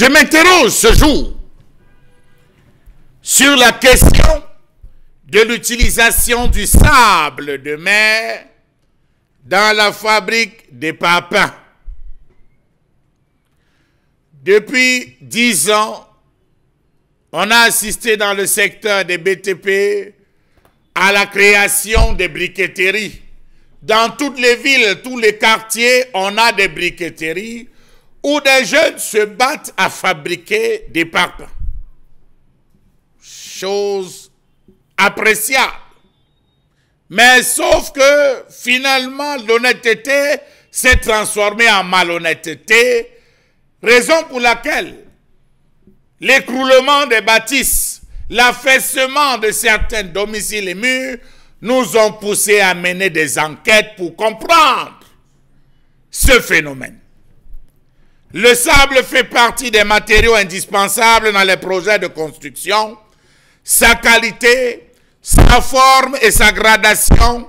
Je m'interroge ce jour sur la question de l'utilisation du sable de mer dans la fabrique des papins. Depuis dix ans, on a assisté dans le secteur des BTP à la création des briqueteries. Dans toutes les villes, tous les quartiers, on a des briqueteries où des jeunes se battent à fabriquer des parpaings. Chose appréciable. Mais sauf que finalement, l'honnêteté s'est transformée en malhonnêteté, raison pour laquelle l'écroulement des bâtisses, l'affaissement de certains domiciles et murs nous ont poussé à mener des enquêtes pour comprendre ce phénomène. Le sable fait partie des matériaux indispensables dans les projets de construction. Sa qualité, sa forme et sa gradation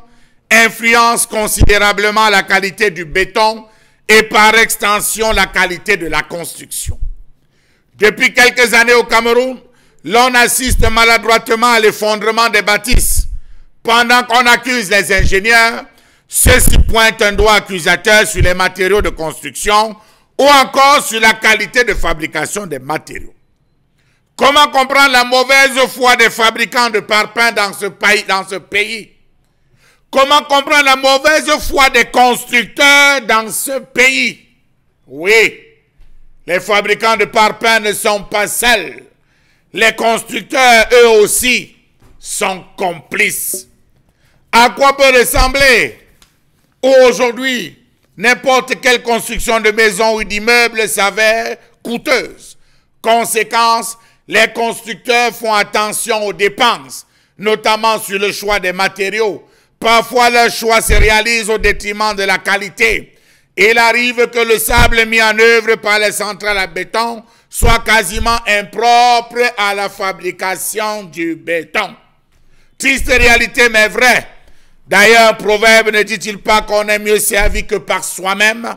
influencent considérablement la qualité du béton et par extension la qualité de la construction. Depuis quelques années au Cameroun, l'on assiste maladroitement à l'effondrement des bâtisses. Pendant qu'on accuse les ingénieurs, ceux-ci pointent un doigt accusateur sur les matériaux de construction ou encore sur la qualité de fabrication des matériaux. Comment comprendre la mauvaise foi des fabricants de parpaings dans ce pays, dans ce pays Comment comprendre la mauvaise foi des constructeurs dans ce pays Oui, les fabricants de parpaings ne sont pas seuls. Les constructeurs, eux aussi, sont complices. À quoi peut ressembler aujourd'hui N'importe quelle construction de maison ou d'immeuble s'avère coûteuse. Conséquence, les constructeurs font attention aux dépenses, notamment sur le choix des matériaux. Parfois, leur choix se réalise au détriment de la qualité. Il arrive que le sable mis en œuvre par les centrales à béton soit quasiment impropre à la fabrication du béton. Triste réalité, mais vraie. D'ailleurs, Proverbe ne dit-il pas qu'on est mieux servi que par soi-même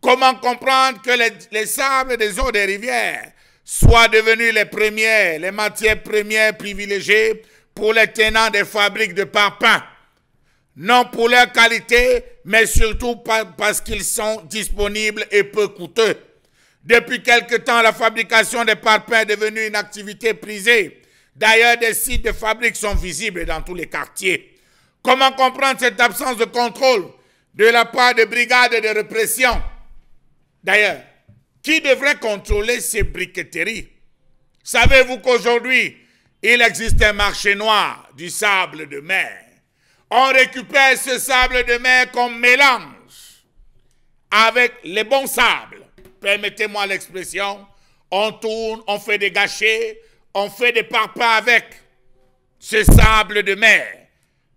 Comment comprendre que les, sables des eaux des rivières soient devenus les premières, les matières premières privilégiées pour les tenants des fabriques de parpaings non pour leur qualité, mais surtout parce qu'ils sont disponibles et peu coûteux. Depuis quelque temps, la fabrication des parpaings est devenue une activité prisée. D'ailleurs, des sites de fabrique sont visibles dans tous les quartiers. Comment comprendre cette absence de contrôle de la part des brigades de répression D'ailleurs, qui devrait contrôler ces briqueteries Savez-vous qu'aujourd'hui, il existe un marché noir du sable de mer On récupère ce sable de mer qu'on mélange avec les bons sables. Permettez-moi l'expression. On tourne, on fait des gâchés, on fait des parpaings avec ce sable de mer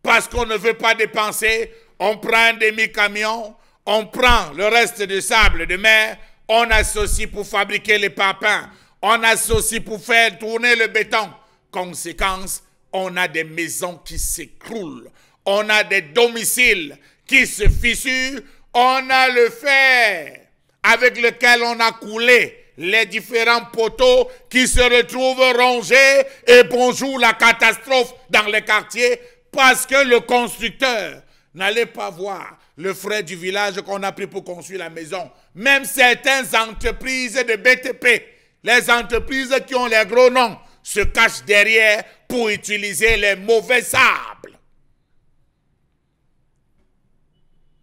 parce qu'on ne veut pas dépenser, on prend un demi-camion, on prend le reste de sable de mer, on associe pour fabriquer les papins, on associe pour faire tourner le béton. Conséquence, on a des maisons qui s'écroulent, on a des domiciles qui se fissurent, on a le fer avec lequel on a coulé les différents poteaux qui se retrouvent rongés et bonjour la catastrophe dans les quartiers parce que le constructeur n'allait pas voir le frais du village qu'on a pris pour construire la maison. Même certaines entreprises de BTP, les entreprises qui ont les gros noms, se cachent derrière pour utiliser les mauvais sables.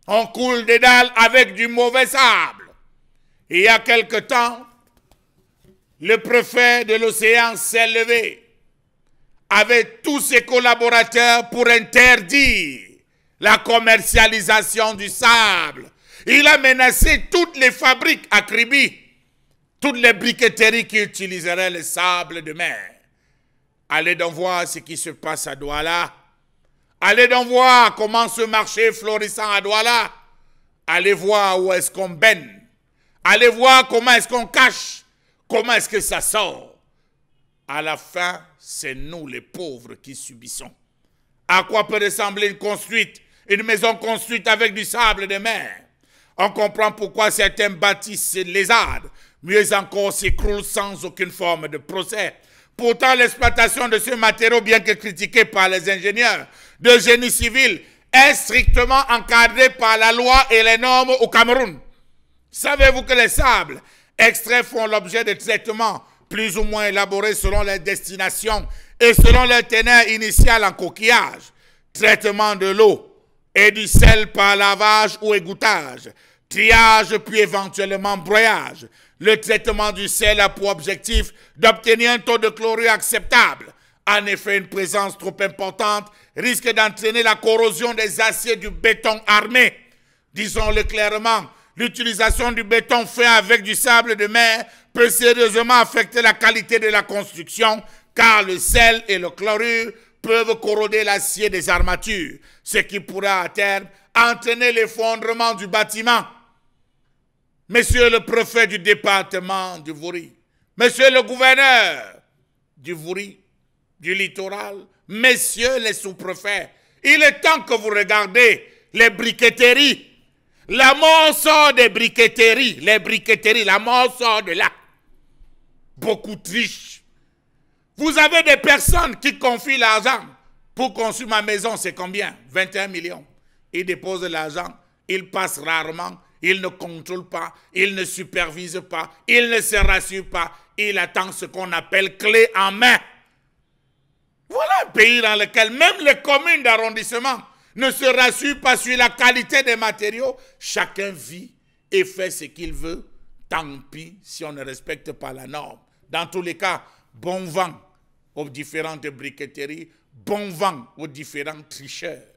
On coule des dalles avec du mauvais sable. il y a quelque temps, le préfet de l'océan s'est levé avec tous ses collaborateurs pour interdire la commercialisation du sable. Il a menacé toutes les fabriques à Kribi, toutes les briqueteries qui utiliseraient le sable de mer. Allez donc voir ce qui se passe à Douala. Allez donc voir comment ce marché florissant à Douala. Allez voir où est-ce qu'on baigne. Allez voir comment est-ce qu'on cache. Comment est-ce que ça sort à la fin, c'est nous les pauvres qui subissons. À quoi peut ressembler une construite, une maison construite avec du sable de mer On comprend pourquoi certains bâtissent lézards, mieux encore s'écroulent sans aucune forme de procès. Pourtant, l'exploitation de ce matériau, bien que critiquée par les ingénieurs de génie civil, est strictement encadrée par la loi et les normes au Cameroun. Savez-vous que les sables extraits font l'objet de traitements plus ou moins élaborés selon leur destination et selon leur teneur initial en coquillage, traitement de l'eau et du sel par lavage ou égouttage, triage puis éventuellement broyage. Le traitement du sel a pour objectif d'obtenir un taux de chlorure acceptable. En effet, une présence trop importante risque d'entraîner la corrosion des aciers du béton armé. Disons-le clairement, l'utilisation du béton fait avec du sable de mer peut sérieusement affecter la qualité de la construction car le sel et le chlorure peuvent corroder l'acier des armatures, ce qui pourra à terme entraîner l'effondrement du bâtiment. Monsieur le préfet du département du Voury, monsieur le gouverneur du Voury, du littoral, messieurs les sous-préfets, il est temps que vous regardez les briqueteries la mort sort des briqueteries, les briqueteries, la mort sort de là. Beaucoup trichent. Vous avez des personnes qui confient l'argent pour construire ma maison, c'est combien 21 millions. Ils déposent l'argent, ils passent rarement, ils ne contrôlent pas, ils ne supervisent pas, ils ne se rassurent pas, ils attendent ce qu'on appelle clé en main. Voilà un pays dans lequel même les communes d'arrondissement ne se rassure pas sur la qualité des matériaux. Chacun vit et fait ce qu'il veut. Tant pis si on ne respecte pas la norme. Dans tous les cas, bon vent aux différentes briqueteries, bon vent aux différents tricheurs.